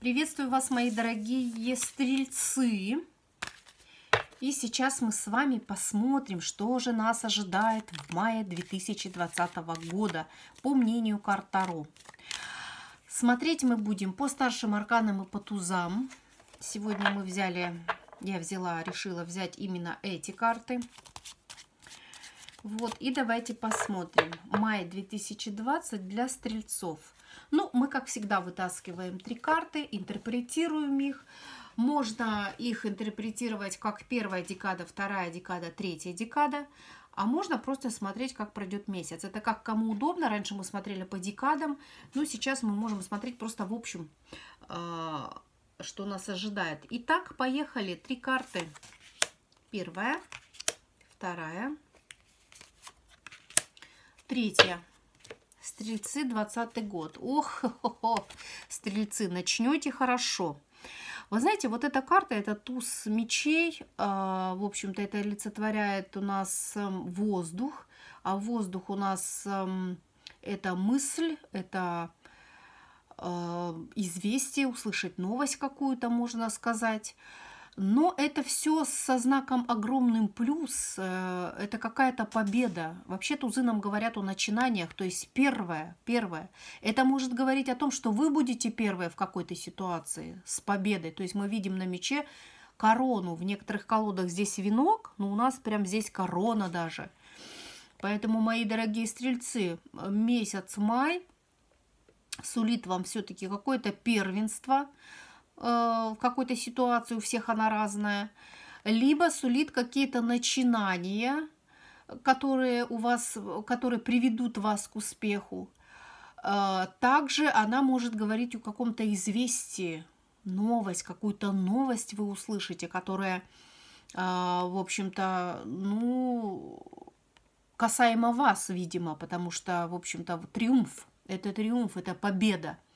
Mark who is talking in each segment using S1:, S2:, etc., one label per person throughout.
S1: Приветствую вас, мои дорогие стрельцы! И сейчас мы с вами посмотрим, что же нас ожидает в мае 2020 года, по мнению карт Смотреть мы будем по старшим арканам и по тузам. Сегодня мы взяли, я взяла, решила взять именно эти карты. Вот, и давайте посмотрим. Май 2020 для стрельцов – ну, мы, как всегда, вытаскиваем три карты, интерпретируем их. Можно их интерпретировать как первая декада, вторая декада, третья декада. А можно просто смотреть, как пройдет месяц. Это как кому удобно. Раньше мы смотрели по декадам, но сейчас мы можем смотреть просто в общем, а, что нас ожидает. Итак, поехали. Три карты. Первая, вторая, третья. Стрельцы, 20 год. Ох, хо -хо. стрельцы, начнете хорошо. Вы знаете, вот эта карта, это туз мечей, а, в общем-то, это олицетворяет у нас эм, воздух, а воздух у нас эм, это мысль, это э, известие, услышать новость какую-то, можно сказать. Но это все со знаком огромным плюс, э, это какая-то победа. Вообще тузы нам говорят о начинаниях, то есть первое, первое. Это может говорить о том, что вы будете первое в какой-то ситуации с победой. То есть мы видим на мече корону, в некоторых колодах здесь венок, но у нас прям здесь корона даже. Поэтому, мои дорогие стрельцы, месяц май сулит вам все-таки какое-то первенство – Э, в какой-то ситуации, у всех она разная, либо сулит какие-то начинания, которые, у вас, которые приведут вас к успеху. Э, также она может говорить о каком-то известии, новость, какую-то новость вы услышите, которая, э, в общем-то, ну, касаемо вас, видимо, потому что, в общем-то, триумф, это триумф, это победа –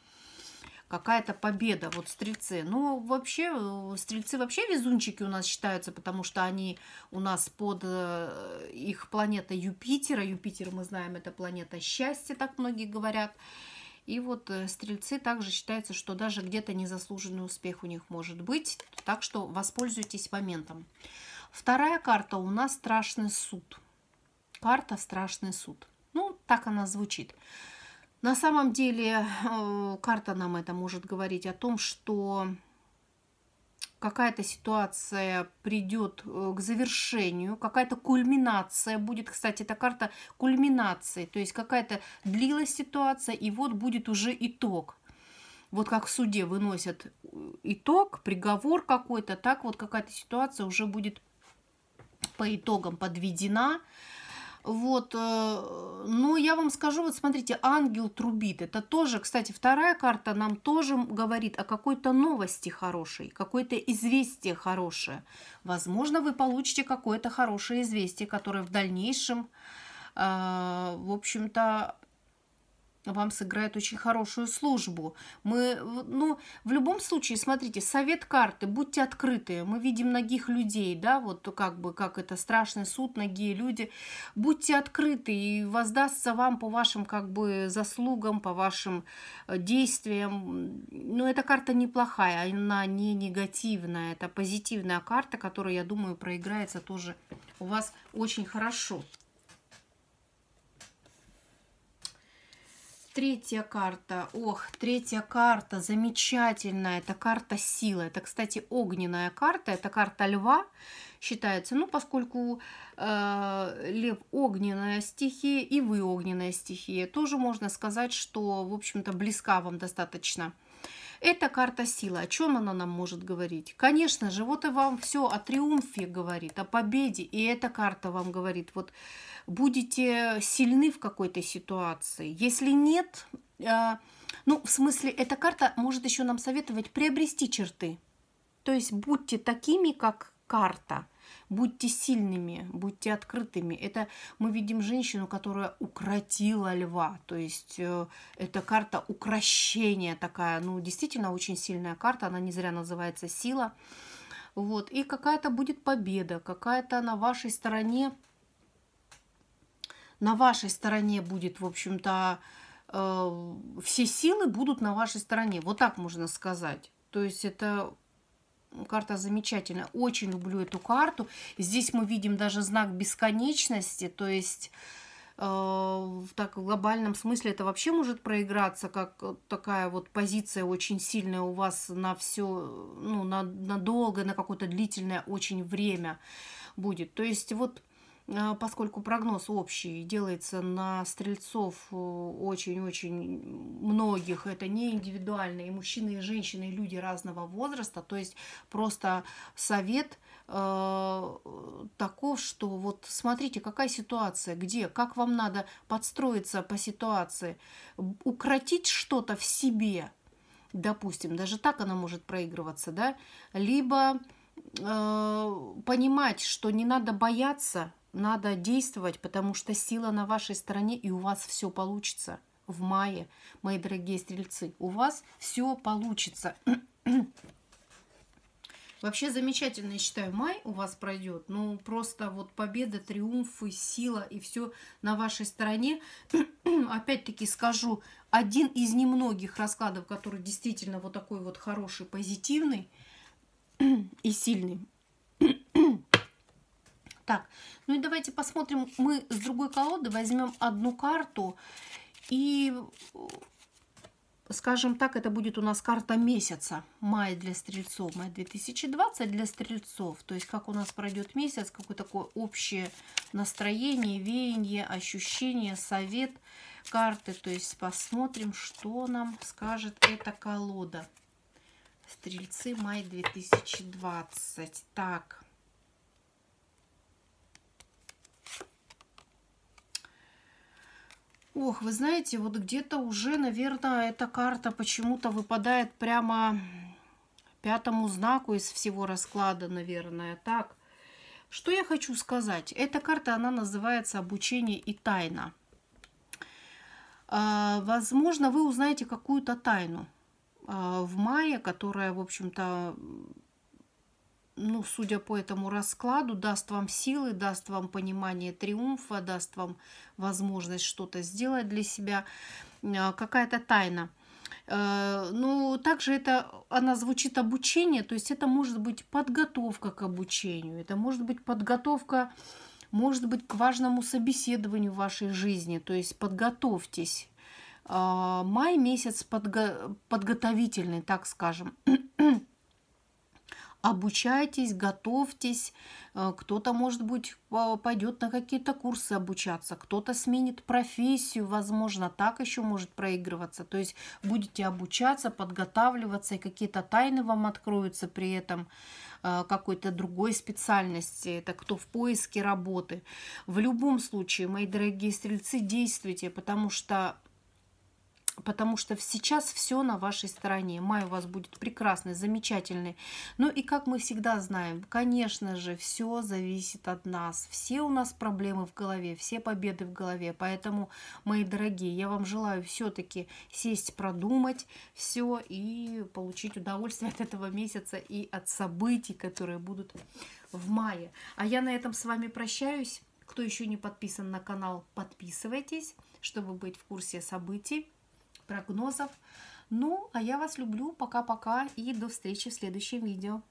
S1: какая-то победа. Вот стрельцы. Ну, вообще, э, стрельцы вообще везунчики у нас считаются, потому что они у нас под э, их планета Юпитера. Юпитер, мы знаем, это планета счастья, так многие говорят. И вот э, стрельцы также считается, что даже где-то незаслуженный успех у них может быть. Так что воспользуйтесь моментом. Вторая карта у нас страшный суд. Карта страшный суд. Ну, так она звучит. На самом деле э, карта нам это может говорить о том, что какая-то ситуация придет э, к завершению, какая-то кульминация будет. Кстати, эта карта кульминации, то есть какая-то длилась ситуация, и вот будет уже итог. Вот как в суде выносят э, итог, приговор какой-то, так вот какая-то ситуация уже будет по итогам подведена, вот, э, ну, я вам скажу, вот смотрите, ангел трубит. Это тоже, кстати, вторая карта нам тоже говорит о какой-то новости хорошей, какое-то известие хорошее. Возможно, вы получите какое-то хорошее известие, которое в дальнейшем, э, в общем-то, вам сыграет очень хорошую службу. Мы, ну, в любом случае, смотрите, совет карты, будьте открыты. Мы видим многих людей, да, вот как бы, как это страшный суд, многие люди. Будьте открыты, и воздастся вам по вашим, как бы, заслугам, по вашим э, действиям. Но эта карта неплохая, она не негативная, это позитивная карта, которая, я думаю, проиграется тоже у вас очень хорошо. Третья карта. Ох, третья карта замечательная. Это карта силы. Это, кстати, огненная карта. Это карта льва считается. Ну, поскольку э, лев огненная стихия и вы огненная стихия, тоже можно сказать, что, в общем-то, близка вам достаточно это карта силы. О чем она нам может говорить? Конечно же, вот и вам все о триумфе говорит, о победе. И эта карта вам говорит, вот будете сильны в какой-то ситуации. Если нет, э, ну, в смысле, эта карта может еще нам советовать приобрести черты. То есть будьте такими, как карта – Будьте сильными, будьте открытыми. Это мы видим женщину, которая укротила льва. То есть э, это карта укрощения такая. Ну, действительно, очень сильная карта. Она не зря называется «Сила». Вот. И какая-то будет победа, какая-то на вашей стороне, на вашей стороне будет, в общем-то, э, все силы будут на вашей стороне. Вот так можно сказать. То есть это Карта замечательная. Очень люблю эту карту. Здесь мы видим даже знак бесконечности. То есть э, в так глобальном смысле это вообще может проиграться, как такая вот позиция очень сильная у вас на все, ну, на, на долгое, на какое-то длительное очень время будет. То есть вот а, поскольку прогноз общий делается на стрельцов э, очень-очень многих, это не индивидуально, и мужчины, и женщины, и люди разного возраста, то есть просто совет э, таков, что вот смотрите, какая ситуация, где, как вам надо подстроиться по ситуации, укротить что-то в себе, допустим, даже так она может проигрываться, да, либо э, понимать, что не надо бояться надо действовать, потому что сила на вашей стороне, и у вас все получится в мае, мои дорогие стрельцы. У вас все получится. Вообще замечательно, я считаю, май у вас пройдет. Ну, просто вот победа, триумфы, сила и все на вашей стороне. Опять-таки скажу, один из немногих раскладов, который действительно вот такой вот хороший, позитивный и сильный, так, ну и давайте посмотрим. Мы с другой колоды возьмем одну карту и, э, скажем так, это будет у нас карта месяца. Май для стрельцов, май 2020 для стрельцов. То есть как у нас пройдет месяц, какое такое общее настроение, веяние, ощущение, совет карты. То есть посмотрим, что нам скажет эта колода. Стрельцы, май 2020. Так. Ох, вы знаете, вот где-то уже, наверное, эта карта почему-то выпадает прямо пятому знаку из всего расклада, наверное. Так, что я хочу сказать? Эта карта, она называется «Обучение и тайна». А, возможно, вы узнаете какую-то тайну а, в мае, которая, в общем-то, ну, судя по этому раскладу, даст вам силы, даст вам понимание триумфа, даст вам возможность что-то сделать для себя, э, какая-то тайна. Э, ну, также это, она звучит обучение, то есть это может быть подготовка к обучению, это может быть подготовка, может быть, к важному собеседованию в вашей жизни, то есть подготовьтесь. Э, май месяц подго подготовительный, так скажем обучайтесь, готовьтесь. Э, кто-то, может быть, пойдет на какие-то курсы обучаться, кто-то сменит профессию, возможно, так еще может проигрываться. То есть будете обучаться, подготавливаться, и какие-то тайны вам откроются при этом э, какой-то другой специальности. Это кто в поиске работы. В любом случае, мои дорогие стрельцы, действуйте, потому что Потому что сейчас все на вашей стороне. Май у вас будет прекрасный, замечательный. Ну и как мы всегда знаем, конечно же, все зависит от нас. Все у нас проблемы в голове, все победы в голове. Поэтому, мои дорогие, я вам желаю все-таки сесть, продумать все и получить удовольствие от этого месяца и от событий, которые будут в мае. А я на этом с вами прощаюсь. Кто еще не подписан на канал, подписывайтесь, чтобы быть в курсе событий прогнозов. Ну, а я вас люблю. Пока-пока и до встречи в следующем видео.